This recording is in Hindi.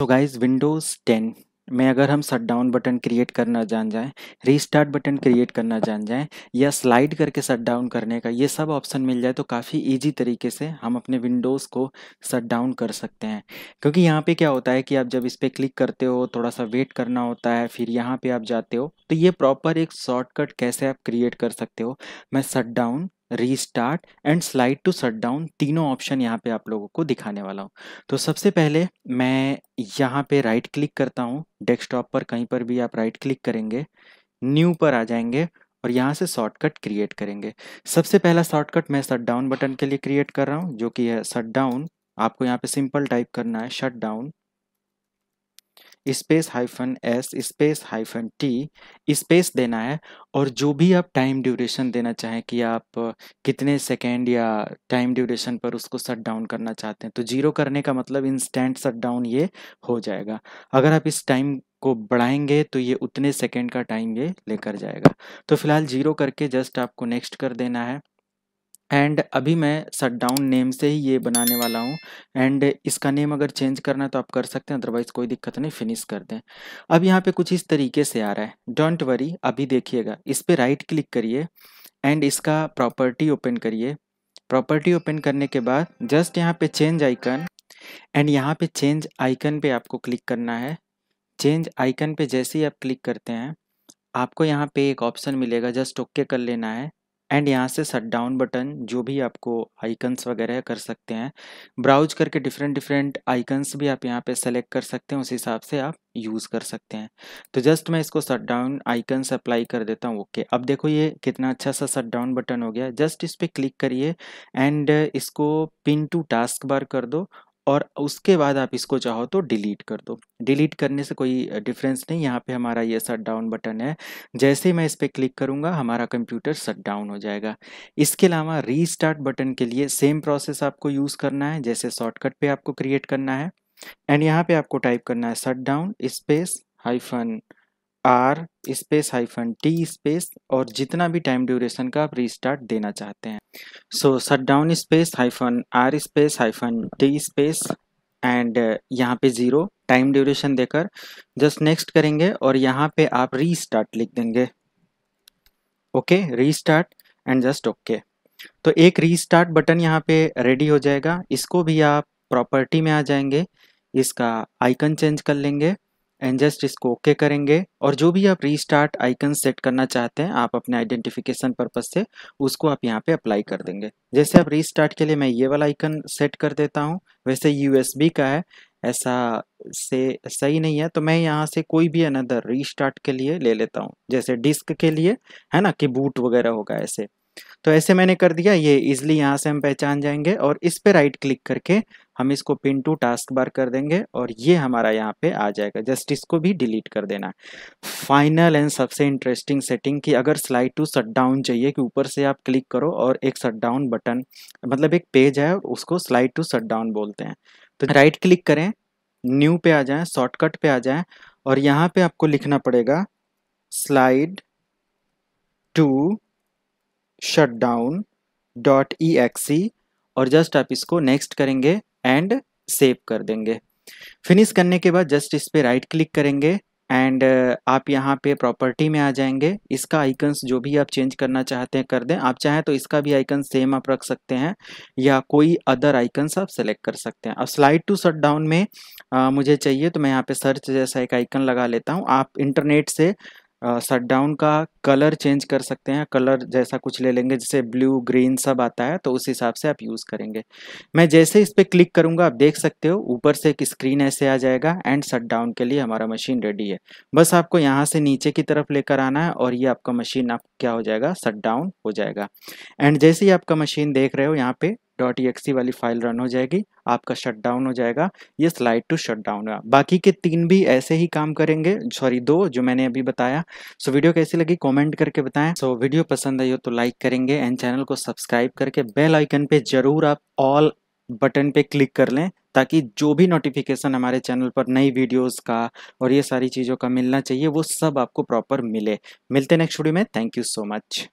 तो गाइज विंडोज़ 10 में अगर हम शट डाउन बटन क्रिएट करना जान जाएं रीस्टार्ट बटन क्रिएट करना जान जाएं या स्लाइड करके शट डाउन करने का ये सब ऑप्शन मिल जाए तो काफ़ी इजी तरीके से हम अपने विंडोज़ को शट डाउन कर सकते हैं क्योंकि यहाँ पे क्या होता है कि आप जब इस पर क्लिक करते हो थोड़ा सा वेट करना होता है फिर यहाँ पर आप जाते हो तो ये प्रॉपर एक शॉर्टकट कैसे आप क्रिएट कर सकते हो मैं shut down restart and slide to shut down तीनों ऑप्शन यहाँ पे आप लोगों को दिखाने वाला हूँ तो सबसे पहले मैं यहाँ पे राइट क्लिक करता हूँ डेस्कटॉप पर कहीं पर भी आप राइट क्लिक करेंगे न्यू पर आ जाएंगे और यहाँ से शॉर्टकट क्रिएट करेंगे सबसे पहला शॉर्टकट मैं शट डाउन बटन के लिए क्रिएट कर रहा हूँ जो कि है शट डाउन आपको यहाँ पे सिंपल टाइप करना है shut down space hyphen S space hyphen T space देना है और जो भी आप टाइम ड्यूरेशन देना चाहें कि आप कितने सेकेंड या टाइम ड्यूरेशन पर उसको शट डाउन करना चाहते हैं तो जीरो करने का मतलब इंस्टेंट शट डाउन ये हो जाएगा अगर आप इस टाइम को बढ़ाएंगे तो ये उतने सेकेंड का टाइम ये लेकर जाएगा तो फिलहाल जीरो करके जस्ट आपको नेक्स्ट कर देना है एंड अभी मैं शटडाउन नेम से ही ये बनाने वाला हूँ एंड इसका नेम अगर चेंज करना है तो आप कर सकते हैं अदरवाइज़ कोई दिक्कत नहीं फिनिश कर दें अब यहाँ पे कुछ इस तरीके से आ रहा है डोंट वरी अभी देखिएगा इस पर राइट क्लिक करिए एंड इसका प्रॉपर्टी ओपन करिए प्रॉपर्टी ओपन करने के बाद जस्ट यहाँ पे चेंज आइकन एंड यहाँ पे चेंज आइकन पे आपको क्लिक करना है चेंज आइकन पे जैसे ही आप क्लिक करते हैं आपको यहाँ पे एक ऑप्शन मिलेगा जस्ट ओके कर लेना है एंड यहाँ से शट डाउन बटन जो भी आपको आइकन्स वगैरह कर सकते हैं ब्राउज करके डिफरेंट डिफरेंट आइकन्स भी आप यहाँ पे सेलेक्ट कर सकते हैं उस हिसाब से आप यूज़ कर सकते हैं तो जस्ट मैं इसको शट डाउन आइकन्स अप्लाई कर देता हूँ ओके अब देखो ये कितना अच्छा सा शट डाउन बटन हो गया जस्ट इस पर क्लिक करिए एंड इसको पिन टू टास्क बार कर दो और उसके बाद आप इसको चाहो तो डिलीट कर दो डिलीट करने से कोई डिफरेंस नहीं यहाँ पे हमारा ये शट डाउन बटन है जैसे ही मैं इस पर क्लिक करूँगा हमारा कंप्यूटर शट डाउन हो जाएगा इसके अलावा रीस्टार्ट बटन के लिए सेम प्रोसेस आपको यूज़ करना है जैसे शॉर्टकट पे आपको क्रिएट करना है एंड यहाँ पे आपको टाइप करना है shut down space hyphen R space hyphen T space और जितना भी टाइम ड्यूरेशन का आप रीस्टार्ट देना चाहते हैं so shut down space hyphen R space hyphen T space and यहाँ पे ज़ीरो टाइम ड्यूरेशन देकर जस्ट नेक्स्ट करेंगे और यहाँ पे आप रीस्टार्ट लिख देंगे okay restart and just okay तो एक रीस्टार्ट बटन यहाँ पे रेडी हो जाएगा इसको भी आप प्रॉपर्टी में आ जाएंगे इसका आइकन चेंज कर लेंगे एंड जस्ट इसको ओके okay करेंगे और जो भी आप रीस्टार्ट आइकन सेट करना चाहते हैं आप अपने आइडेंटिफिकेशन पर्पज से उसको आप यहाँ पे अप्लाई कर देंगे जैसे आप रीस्टार्ट के लिए मैं ये वाला आइकन सेट कर देता हूँ वैसे यूएसबी का है ऐसा से सही नहीं है तो मैं यहाँ से कोई भी अनदर रीस्टार्ट के लिए ले लेता हूँ जैसे डिस्क के लिए है ना कि बूट वगैरह होगा ऐसे तो ऐसे मैंने कर दिया ये इजली यहाँ से हम पहचान जाएंगे और इस पर राइट क्लिक करके हम इसको पिन टू टास्क बार कर देंगे और ये हमारा यहाँ पे आ जाएगा जस्ट इसको भी डिलीट कर देना फाइनल एंड सबसे इंटरेस्टिंग सेटिंग कि अगर स्लाइड टू शट डाउन चाहिए कि ऊपर से आप क्लिक करो और एक शट डाउन बटन मतलब एक पेज है उसको स्लाइड टू शट डाउन बोलते हैं तो राइट क्लिक करें न्यू पे आ जाएं शॉर्टकट पे आ जाएं और यहाँ पे आपको लिखना पड़ेगा slide to shut down dot E और जस्ट आप इसको नेक्स्ट करेंगे एंड सेव कर देंगे फिनिश करने के बाद जस्ट इस पर राइट क्लिक करेंगे एंड आप यहाँ पे प्रॉपर्टी में आ जाएंगे इसका आइकन्स जो भी आप चेंज करना चाहते हैं कर दें आप चाहें तो इसका भी आइकन सेम आप रख सकते हैं या कोई अदर आइकन्स आप सेलेक्ट कर सकते हैं अब स्लाइड टू शट डाउन में आ, मुझे चाहिए तो मैं यहाँ पे सर्च जैसा एक आइकन लगा लेता हूँ आप इंटरनेट से शटडाउन का कलर चेंज कर सकते हैं कलर जैसा कुछ ले लेंगे जैसे ब्लू ग्रीन सब आता है तो उस हिसाब से आप यूज़ करेंगे मैं जैसे इस पर क्लिक करूँगा आप देख सकते हो ऊपर से एक स्क्रीन ऐसे आ जाएगा एंड डाउन के लिए हमारा मशीन रेडी है बस आपको यहाँ से नीचे की तरफ लेकर आना है और ये आपका मशीन आप क्या हो जाएगा डाउन हो जाएगा एंड जैसे ही आपका मशीन देख रहे हो यहाँ पे डॉट ई वाली फाइल रन हो जाएगी आपका शट डाउन हो जाएगा ये स्लाइड टू शट डाउन बाकी के तीन भी ऐसे ही काम करेंगे सॉरी दो जो मैंने अभी बताया सो वीडियो कैसी लगी कमेंट करके बताएं सो वीडियो पसंद आई हो तो लाइक करेंगे एंड चैनल को सब्सक्राइब करके बेल आइकन पे जरूर आप ऑल बटन पे क्लिक कर लें ताकि जो भी नोटिफिकेशन हमारे चैनल पर नई वीडियोस का और ये सारी चीज़ों का मिलना चाहिए वो सब आपको प्रॉपर मिले मिलते नेक्स्ट वीडियो में थैंक यू सो मच